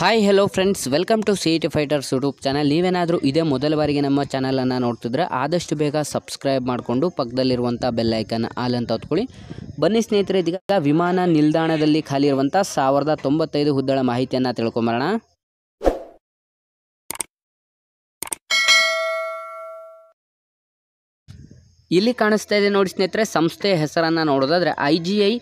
hi hello friends welcome to C T fighters YouTube channel ನೀವೇನಾದರೂ ಇದೇ ಮೊದಲ ಬಾರಿಗೆ ನಮ್ಮ ಚಾನಲನ್ನು ನೋಡ್ತಿದ್ರೆ ಆದಷ್ಟು ಬೇಗ ಸಬ್ಸ್ಕ್ರೈಬ್ ಮಾಡಿಕೊಂಡು ಪಕ್ಕದಲ್ಲಿರುವಂಥ ಬೆಲ್ಲೈಕನ್ ಆಲ್ ಅಂತ ಹೊತ್ಕೊಳ್ಳಿ ಬನ್ನಿ ಸ್ನೇಹಿತರೆ ಇದೀಗ ವಿಮಾನ ನಿಲ್ದಾಣದಲ್ಲಿ ಖಾಲಿ ಇರುವಂಥ ಸಾವಿರದ ತೊಂಬತ್ತೈದು ಹುದ್ದಳ ಮಾಹಿತಿಯನ್ನು ತಿಳ್ಕೊಂಬರೋಣ ಇಲ್ಲಿ ಕಾಣಿಸ್ತಾ ಇದೆ ನೋಡಿ ಸ್ನೇಹಿತರೆ ಸಂಸ್ಥೆಯ ಹೆಸರನ್ನು ನೋಡೋದಾದರೆ I G I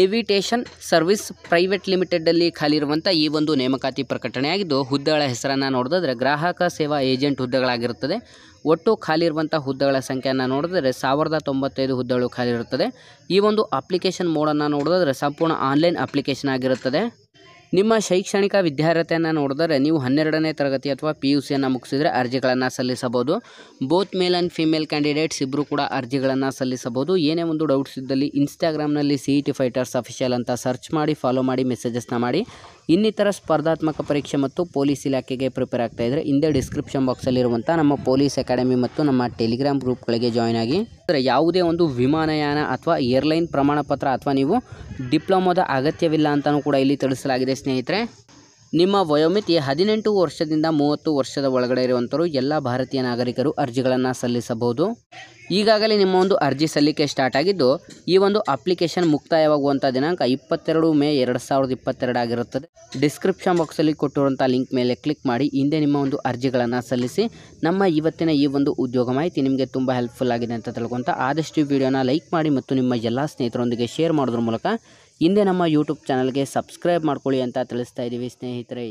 aviation service private ಲಿಮಿಟೆಡಲ್ಲಿ ಖಾಲಿರುವಂಥ ಈ ಒಂದು ನೇಮಕಾತಿ ಪ್ರಕಟಣೆಯಾಗಿದ್ದು ಹುದ್ದೆಗಳ ಹೆಸರನ್ನು ನೋಡಿದ್ರೆ ಗ್ರಾಹಕ ಸೇವಾ ಏಜೆಂಟ್ ಹುದ್ದೆಗಳಾಗಿರುತ್ತದೆ ಒಟ್ಟು ಖಾಲಿ ಇರುವಂಥ ಹುದ್ದೆಗಳ ಸಂಖ್ಯೆಯನ್ನು ನೋಡಿದ್ರೆ ಸಾವಿರದ ತೊಂಬತ್ತೈದು ಹುದ್ದೆಗಳು ಖಾಲಿ ಇರುತ್ತದೆ ಈ ಒಂದು ಅಪ್ಲಿಕೇಶನ್ ಮೋಡನ್ನು ನೋಡಿದ್ರೆ ಸಂಪೂರ್ಣ ಆನ್ಲೈನ್ ಅಪ್ಲಿಕೇಶನ್ ಆಗಿರುತ್ತದೆ ನಿಮ್ಮ ಶೈಕ್ಷಣಿಕ ವಿದ್ಯಾರ್ಹತೆಯನ್ನು ನೋಡಿದರೆ ನೀವು ಹನ್ನೆರಡನೇ ತರಗತಿ ಅಥವಾ ಪಿ ಯು ಸಿಯನ್ನು ಮುಗಿಸಿದರೆ ಅರ್ಜಿಗಳನ್ನು ಸಲ್ಲಿಸಬಹುದು both male and female candidates ಇಬ್ಬರು ಕೂಡ ಅರ್ಜಿಗಳನ್ನು ಸಲ್ಲಿಸಬಹುದು ಏನೇ ಒಂದು ಡೌಟ್ಸ್ ಇದ್ದಲ್ಲಿ ಇನ್ಸ್ಟಾಗ್ರಾಮ್ನಲ್ಲಿ C E T fighters official ಅಂತ ಸರ್ಚ್ ಮಾಡಿ ಫಾಲೋ ಮಾಡಿ ಮೆಸೇಜಸ್ನ ಮಾಡಿ ಇನ್ನಿತರ ಸ್ಪರ್ಧಾತ್ಮಕ ಪರೀಕ್ಷೆ ಮತ್ತು ಪೊಲೀಸ್ ಇಲಾಖೆಗೆ ಪ್ರಿಪೇರ್ ಆಗ್ತಾ ಇದ್ದರೆ ಹಿಂದೆ ಡಿಸ್ಕ್ರಿಪ್ಷನ್ ಬಾಕ್ಸಲ್ಲಿರುವಂಥ ನಮ್ಮ ಪೊಲೀಸ್ ಅಕಾಡೆಮಿ ಮತ್ತು ನಮ್ಮ ಟೆಲಿಗ್ರಾಮ್ ಗ್ರೂಪ್ಗಳಿಗೆ ಜಾಯ್ನ್ ಆಗಿ ಅಂದರೆ ಯಾವುದೇ ಒಂದು ವಿಮಾನಯಾನ ಅಥವಾ ಏರ್ಲೈನ್ ಪ್ರಮಾಣಪತ್ರ ಅಥವಾ ನೀವು ಡಿಪ್ಲೊಮೊದ ಅಗತ್ಯವಿಲ್ಲ ಅಂತಲೂ ಕೂಡ ಇಲ್ಲಿ ತಿಳಿಸಲಾಗಿದೆ ಸ್ನೇಹಿತರೆ ನಿಮ್ಮ ವಯೋಮಿತಿ ಹದಿನೆಂಟು ವರ್ಷದಿಂದ ಮೂವತ್ತು ವರ್ಷದ ಒಳಗಡೆ ಇರುವಂಥವರು ಎಲ್ಲ ಭಾರತೀಯ ನಾಗರಿಕರು ಅರ್ಜಿಗಳನ್ನು ಸಲ್ಲಿಸಬಹುದು ಈಗಾಗಲೇ ನಿಮ್ಮ ಒಂದು ಅರ್ಜಿ ಸಲ್ಲಿಕೆ ಸ್ಟಾರ್ಟ್ ಆಗಿದ್ದು ಈ ಒಂದು ಅಪ್ಲಿಕೇಶನ್ ಮುಕ್ತಾಯವಾಗುವಂಥ ದಿನಾಂಕ ಇಪ್ಪತ್ತೆರಡು ಮೇ ಎರಡು ಸಾವಿರದ ಇಪ್ಪತ್ತೆರಡು ಆಗಿರುತ್ತದೆ ಡಿಸ್ಕ್ರಿಪ್ಷನ್ ಬಾಕ್ಸಲ್ಲಿ ಕೊಟ್ಟಿರುವಂಥ ಲಿಂಕ್ ಮೇಲೆ ಕ್ಲಿಕ್ ಮಾಡಿ ಹಿಂದೆ ನಿಮ್ಮ ಒಂದು ಅರ್ಜಿಗಳನ್ನು ಸಲ್ಲಿಸಿ ನಮ್ಮ ಇವತ್ತಿನ ಈ ಒಂದು ಉದ್ಯೋಗ ಮಾಹಿತಿ ನಿಮಗೆ ತುಂಬ ಹೆಲ್ಪ್ಫುಲ್ ಆಗಿದೆ ಅಂತ ತಿಳ್ಕೊಂತ ಆದಷ್ಟು ವಿಡಿಯೋನ ಲೈಕ್ ಮಾಡಿ ಮತ್ತು ನಿಮ್ಮ ಎಲ್ಲ ಸ್ನೇಹಿತರೊಂದಿಗೆ ಶೇರ್ ಮಾಡೋದ್ರ ಮೂಲಕ ಹಿಂದೆ ನಮ್ಮ ಯೂಟ್ಯೂಬ್ ಚಾನಲ್ಗೆ ಸಬ್ಸ್ಕ್ರೈಬ್ ಮಾಡ್ಕೊಳ್ಳಿ ಅಂತ ತಿಳಿಸ್ತಾ ಇದ್ದೀವಿ ಸ್ನೇಹಿತರೆ